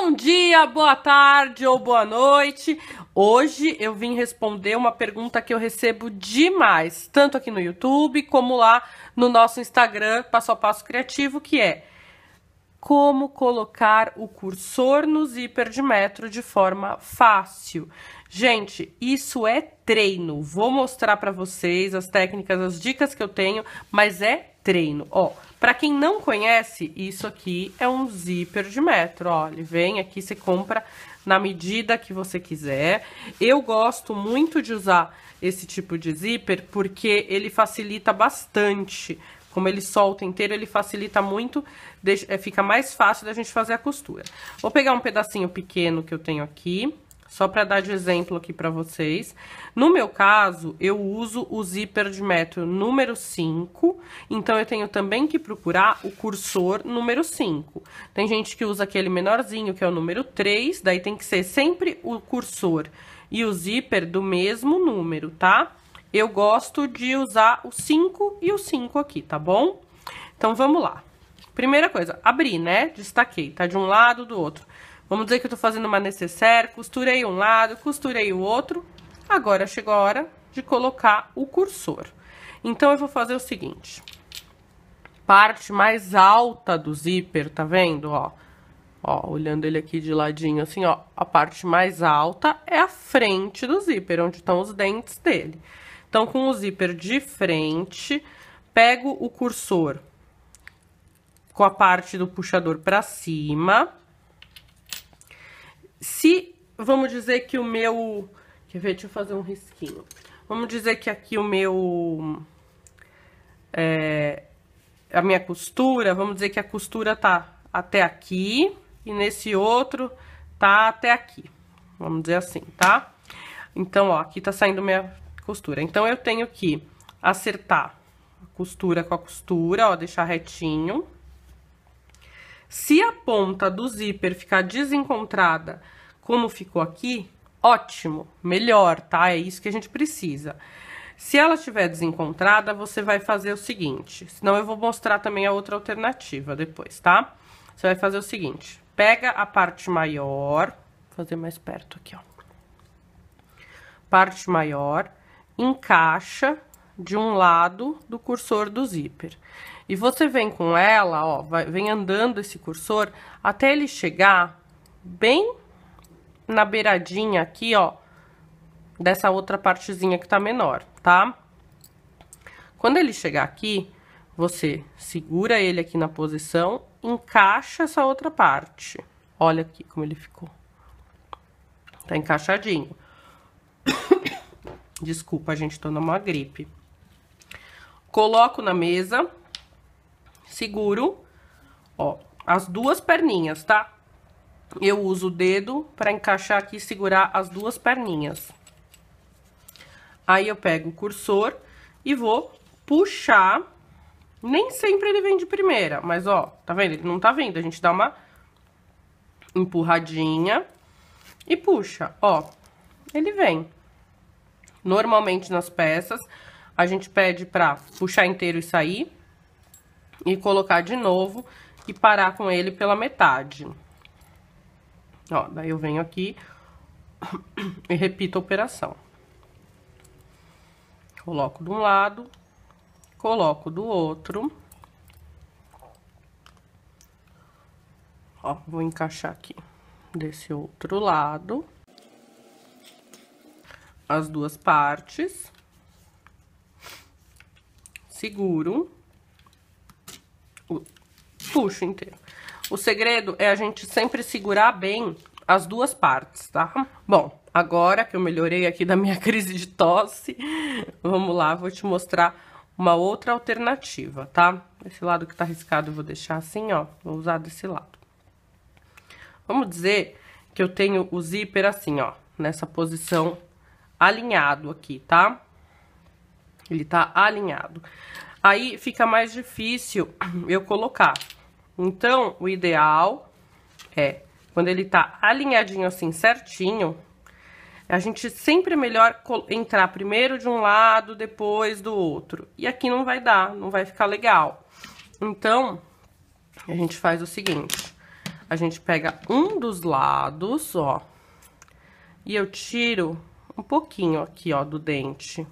Bom dia, boa tarde ou boa noite. Hoje eu vim responder uma pergunta que eu recebo demais, tanto aqui no YouTube como lá no nosso Instagram Passo a Passo Criativo, que é como colocar o cursor no zíper de metro de forma fácil. Gente, isso é treino. Vou mostrar para vocês as técnicas, as dicas que eu tenho, mas é treino. Ó, para quem não conhece, isso aqui é um zíper de metro, olha, Ele vem aqui, você compra na medida que você quiser. Eu gosto muito de usar esse tipo de zíper porque ele facilita bastante. Como ele solta inteiro, ele facilita muito, deixa, eh, fica mais fácil da gente fazer a costura. Vou pegar um pedacinho pequeno que eu tenho aqui só para dar de exemplo aqui para vocês. No meu caso, eu uso o zíper de metro número 5, então eu tenho também que procurar o cursor número 5. Tem gente que usa aquele menorzinho, que é o número 3, daí tem que ser sempre o cursor e o zíper do mesmo número, tá? Eu gosto de usar o 5 e o 5 aqui, tá bom? Então, vamos lá. Primeira coisa, abri, né? Destaquei, tá de um lado do outro. Vamos dizer que eu tô fazendo uma necessaire, costurei um lado, costurei o outro. Agora chegou a hora de colocar o cursor. Então, eu vou fazer o seguinte. Parte mais alta do zíper, tá vendo, ó? Ó, olhando ele aqui de ladinho, assim, ó. A parte mais alta é a frente do zíper, onde estão os dentes dele. Então, com o zíper de frente, pego o cursor com a parte do puxador pra cima vamos dizer que o meu... Quer ver? Deixa eu fazer um risquinho. Vamos dizer que aqui o meu... É, a minha costura, vamos dizer que a costura tá até aqui e nesse outro tá até aqui. Vamos dizer assim, tá? Então, ó, aqui tá saindo minha costura. Então, eu tenho que acertar a costura com a costura, ó, deixar retinho. Se a ponta do zíper ficar desencontrada como ficou aqui, ótimo, melhor, tá? É isso que a gente precisa. Se ela estiver desencontrada, você vai fazer o seguinte, senão eu vou mostrar também a outra alternativa depois, tá? Você vai fazer o seguinte, pega a parte maior, vou fazer mais perto aqui, ó. Parte maior, encaixa de um lado do cursor do zíper. E você vem com ela, ó, vai, vem andando esse cursor até ele chegar bem na beiradinha aqui, ó, dessa outra partezinha que tá menor, tá? Quando ele chegar aqui, você segura ele aqui na posição, encaixa essa outra parte. Olha aqui como ele ficou. Tá encaixadinho. Desculpa, gente, tô numa gripe. Coloco na mesa, seguro, ó, as duas perninhas, tá? eu uso o dedo para encaixar aqui e segurar as duas perninhas. Aí eu pego o cursor e vou puxar. Nem sempre ele vem de primeira, mas ó, tá vendo? Ele não tá vindo. A gente dá uma empurradinha e puxa, ó. Ele vem. Normalmente nas peças, a gente pede pra puxar inteiro e sair. E colocar de novo e parar com ele pela metade. Ó, daí eu venho aqui e repito a operação. Coloco de um lado, coloco do outro. Ó, vou encaixar aqui desse outro lado. As duas partes. Seguro. Puxo inteiro. O segredo é a gente sempre segurar bem as duas partes, tá? Bom, agora que eu melhorei aqui da minha crise de tosse, vamos lá, vou te mostrar uma outra alternativa, tá? Esse lado que tá riscado eu vou deixar assim, ó, vou usar desse lado. Vamos dizer que eu tenho o zíper assim, ó, nessa posição alinhado aqui, tá? Ele tá alinhado. Aí fica mais difícil eu colocar, então, o ideal é, quando ele tá alinhadinho assim, certinho, a gente sempre é melhor entrar primeiro de um lado, depois do outro. E aqui não vai dar, não vai ficar legal. Então, a gente faz o seguinte, a gente pega um dos lados, ó, e eu tiro um pouquinho aqui, ó, do dente.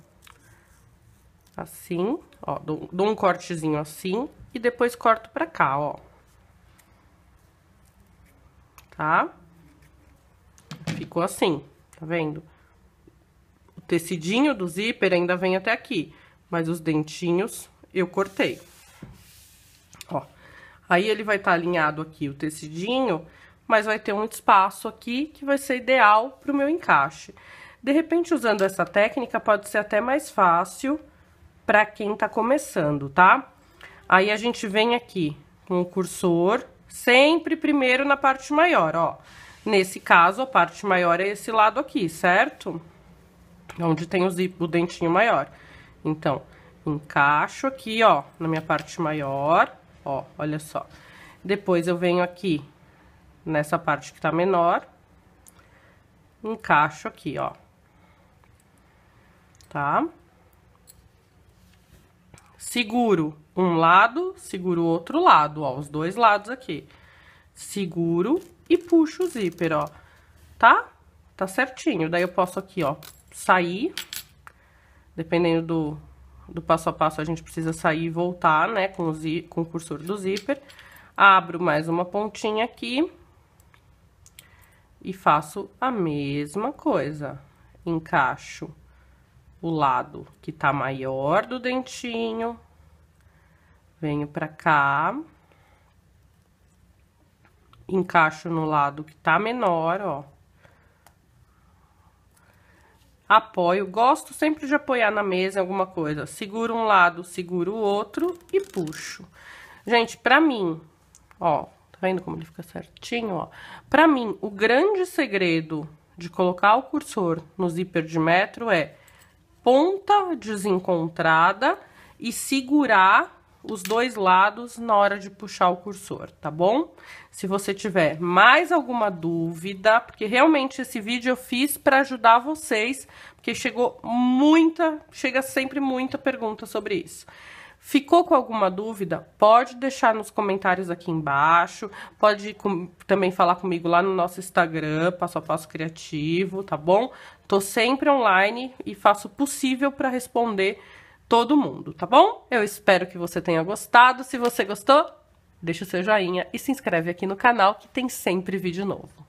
Assim, ó, dou, dou um cortezinho assim e depois corto pra cá, ó tá? Ficou assim, tá vendo? O tecidinho do zíper ainda vem até aqui, mas os dentinhos eu cortei. Ó, aí ele vai estar tá alinhado aqui o tecidinho, mas vai ter um espaço aqui que vai ser ideal para o meu encaixe. De repente, usando essa técnica, pode ser até mais fácil para quem tá começando, tá? Aí, a gente vem aqui com o cursor Sempre primeiro na parte maior, ó. Nesse caso, a parte maior é esse lado aqui, certo? Onde tem o, zip, o dentinho maior. Então, encaixo aqui, ó, na minha parte maior, ó, olha só. Depois, eu venho aqui nessa parte que tá menor, encaixo aqui, ó. Tá? Tá? Seguro um lado, seguro o outro lado, ó, os dois lados aqui. Seguro e puxo o zíper, ó, tá? Tá certinho. Daí eu posso aqui, ó, sair, dependendo do, do passo a passo, a gente precisa sair e voltar, né, com o, zí, com o cursor do zíper. Abro mais uma pontinha aqui e faço a mesma coisa. Encaixo o lado que tá maior do dentinho, venho pra cá, encaixo no lado que tá menor, ó. Apoio, gosto sempre de apoiar na mesa alguma coisa. Seguro um lado, seguro o outro e puxo. Gente, pra mim, ó, tá vendo como ele fica certinho, ó? Pra mim, o grande segredo de colocar o cursor no zíper de metro é ponta desencontrada e segurar os dois lados na hora de puxar o cursor, tá bom? Se você tiver mais alguma dúvida, porque realmente esse vídeo eu fiz para ajudar vocês, porque chegou muita, chega sempre muita pergunta sobre isso. Ficou com alguma dúvida? Pode deixar nos comentários aqui embaixo. Pode com, também falar comigo lá no nosso Instagram, Passo a Passo Criativo, tá bom? Tô sempre online e faço o possível para responder todo mundo, tá bom? Eu espero que você tenha gostado. Se você gostou, deixa o seu joinha e se inscreve aqui no canal que tem sempre vídeo novo.